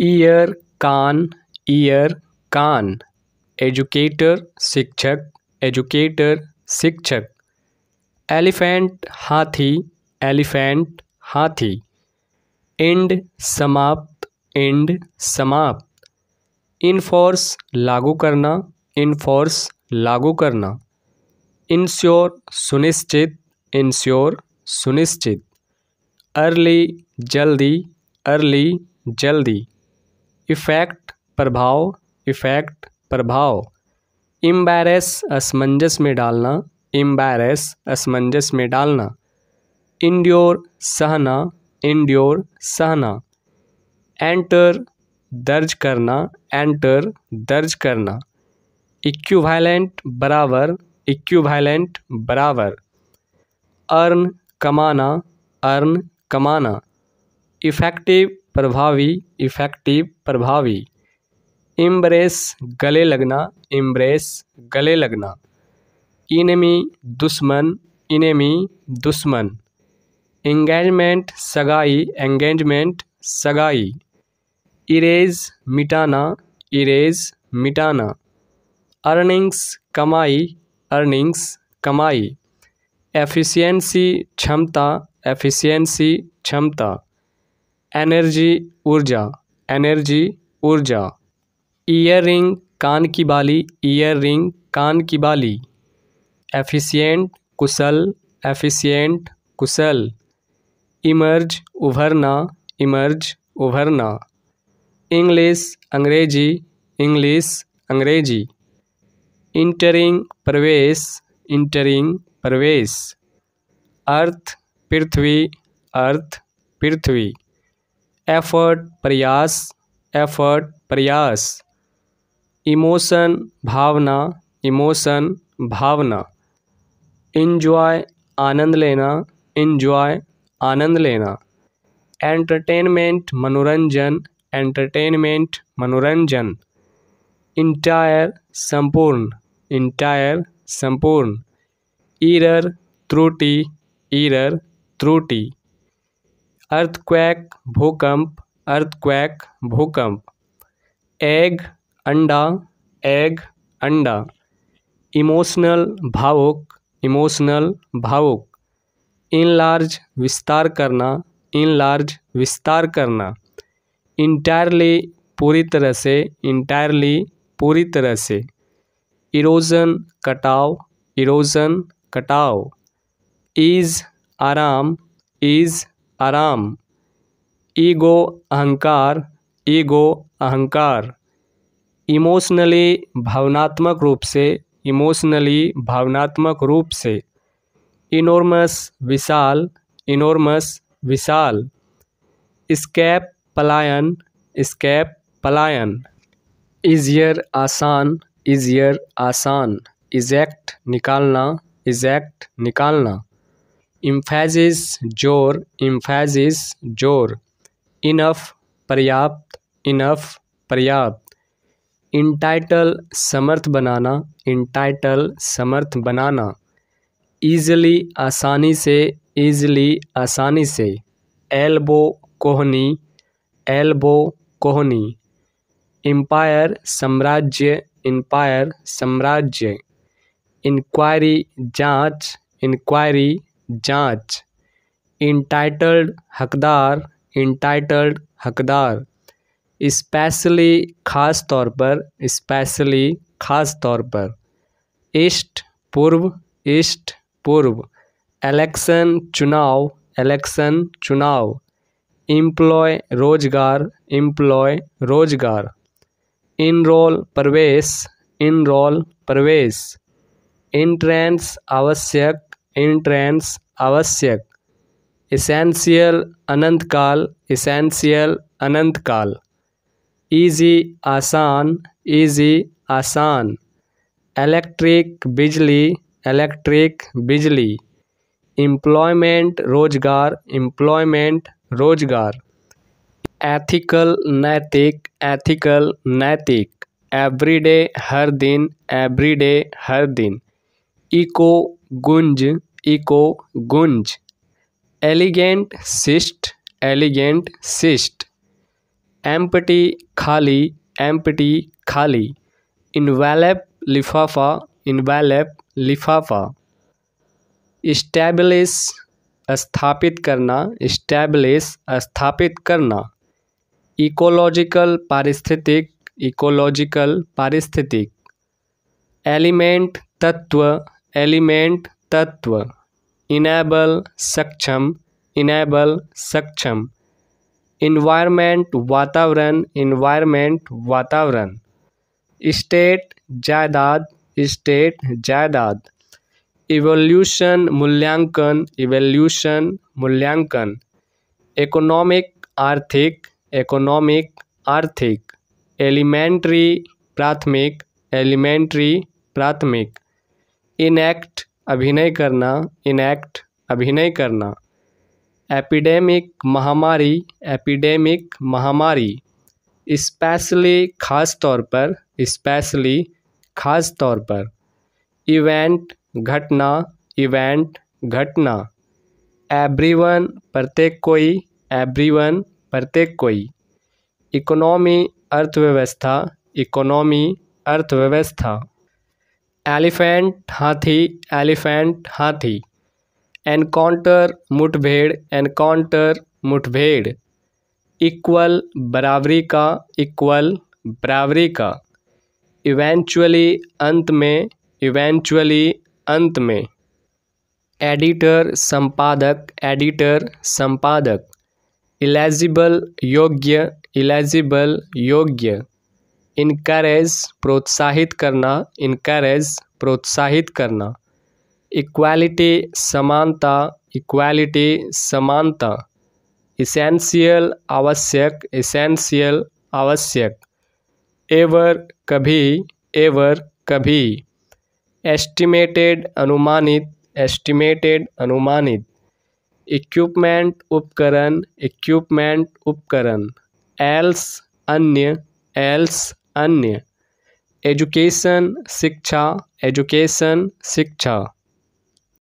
year कान ear कान educator शिक्षक एजुकेटर शिक्षक एलिफेंट हाथी एलिफेंट हाथी एंड समाप्त एंड समाप्त इनफोर्स लागू करना इनफोर्स लागू करना इंश्योर सुनिश्चित इंश्योर सुनिश्चित अर्ली जल्दी अर्ली जल्दी इफ़ेक्ट प्रभाव इफ़ेक्ट प्रभाव इम्बेरेस असमंजस में डालना एम्बैरेस असमंजस में डालना इंड्योर सहना इंड्योर सहना एंटर दर्ज करना एंटर दर्ज करना इक्विवेलेंट बराबर इक्विवेलेंट बराबर अर्न कमाना अर्न कमाना इफ़ेक्टिव प्रभावी इफ़ेक्टिव प्रभावी इम्ब्रेस गले लगना इम्ब्रेस गले लगना इनमी दुश्मन इनमी दुश्मन इंगेजमेंट सगाई एंगेजमेंट सगाई इरेज मिटाना इरेज मिटाना अर्निंग्स कमाई अर्निंग्स कमाई एफिशिएंसी क्षमता एफिशिएंसी क्षमता एनर्जी ऊर्जा एनर्जी ऊर्जा ईयर रिंग कान की बाली ईयर रिंग कान की बाली एफिशिएंट कुशल एफिशिएंट कुशल इमर्ज उभरना इमर्ज उभरना इंग्लिश अंग्रेजी इंग्लिश अंग्रेजी इंटरिंग प्रवेश इंटरिंग प्रवेश अर्थ पृथ्वी अर्थ पृथ्वी एफर्ट प्रयास एफर्ट प्रयास इमोशन भावना इमोशन भावना इन्जॉय आनंद लेना इन्जॉय आनंद लेना एंटरटेनमेंट मनोरंजन एंटरटेनमेंट मनोरंजन इंटायर संपूर्ण इंटायर संपूर्ण ईरर त्रुटि ईरर त्रुटि अर्थक्वैक भूकंप अर्थक्वैक भूकंप एग अंडा एग अंडा इमोशनल भावुक इमोशनल भावुक इन लार्ज विस्तार करना इन लार्ज विस्तार करना इंटायरली पूरी तरह से इंटायरली पूरी तरह से इरोजन कटाव इरोजन कटाव ईज़ आराम ईज़ आराम ईगो अहंकार ईगो अहंकार इमोशनली भावनात्मक रूप से इमोशनली भावनात्मक रूप से इनोर्मस विशाल इनोर्मस विशाल स्कैप पलायन स्कैप पलायन इजियर आसान इजियर आसान इजैक्ट निकालना इजैक्ट निकालना इम्फेजिस जोर इम्फेजिस जोर इनफ पर्याप्त इनफ पर्याप्त इंटाइटल समर्थ बनाना इंटाइटल समर्थ बनाना ईजली आसानी से ईजली आसानी से एल्बो कोहनी एल्बो कोहनी एम्पायर साम्राज्य एम्पायर साम्राज्य इंक्वायरी जांच इंक्वायरी जाँच इंटाइटल्ड हकदार इंटाइटल्ड हकदार स्पेशली ख़ास तौर पर स्पेशली ख़ास तौर पर ईस्ट पूर्व ईस्ट पूर्व इलेक्शन चुनाव इलेक्शन चुनाव इम्प्लॉय रोजगार इम्प्लॉय रोजगार इनरोल प्रवेश इनरोल प्रवेश इंट्रेंस आवश्यक इंट्रेंस आवश्यक इसेंशियल अनंतकाल इसेंशियल अनंतकाल ईजी आसान इजी आसान इलेक्ट्रिक बिजली इलेक्ट्रिक बिजली एम्प्लॉयमेंट रोजगार एम्प्लॉयमेंट रोजगार एथिकल नैतिक एथिकल नैतिक एवरीडे हर दिन एवरीडे हर दिन इको गुंज इको गुंज एलिगेंट सिस्ट एलिगेंट सिस्ट एम्पटी खाली एम्पटी खाली इनवेलप लिफाफा इनवेलप लिफाफा इस्टेबलिस स्थापित करना इस्टेबलिस स्थापित करना इकोलॉजिकल पारिस्थितिक इकोलॉजिकल पारिस्थितिक एलिमेंट तत्व एलिमेंट तत्व इनेबल सक्षम इनेबल सक्षम इन्वायरमेंट वातावरण इन्वायरमेंट वातावरण स्टेट जायदाद स्टेट जायदाद इवोल्यूशन मूल्यांकन इवोल्यूशन मूल्यांकन इकोनॉमिक आर्थिक इकोनॉमिक आर्थिक एलिमेंट्री प्राथमिक एलिमेंट्री प्राथमिक इनएक्ट अभिनय करना इनएक्ट अभिनय करना एपिडेमिक महामारी एपिडेमिक महामारी स्पेशली ख़ास तौर पर स्पेशली ख़ास तौर पर इवेंट घटना इवेंट घटना एवरीवन प्रत्येक कोई एवरीवन प्रत्येक कोई इकोनॉमी अर्थव्यवस्था इकोनॉमी अर्थव्यवस्था एलिफेंट हाथी एलिफेंट हाथी एनकाउंटर मुठभेड़ एनकाउंटर मुठभेड़ इक्वल बराबरी का इक्वल बराबरी का इवेंचुअली अंत में इवेंचुअली अंत में एडिटर संपादक एडिटर संपादक इलेजिबल योग्य इलेजिबल योग्य इनकरेज प्रोत्साहित करना इनकरेज प्रोत्साहित करना इक्वालिटी समानता इक्वालिटी समानता इसेंशियल आवश्यक इसेंशियल आवश्यक एवर कभी एवर कभी एस्टिमेटेड अनुमानित एस्टिमेटेड अनुमानित इक्विपमेंट उपकरण इक्विपमेंट उपकरण एल्स अन्य एल्स अन्य एजुकेसन शिक्षा एजुकेसन शिक्षा